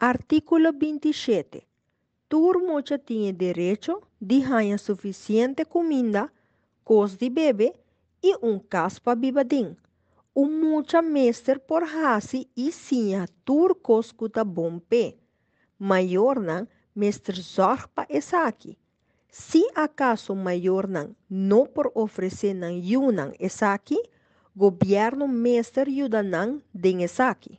Artículo 27. Turmocha tiene derecho de haya suficiente comida, cos de bebe e um caspa bibadin. O mucha mester por hasi e sinha turcos cuta bompe, pé. Maiornan mester zorpa esaki. Se acaso mayornan não por oferecenan yunan esaki, governo mester yudanan den esaki.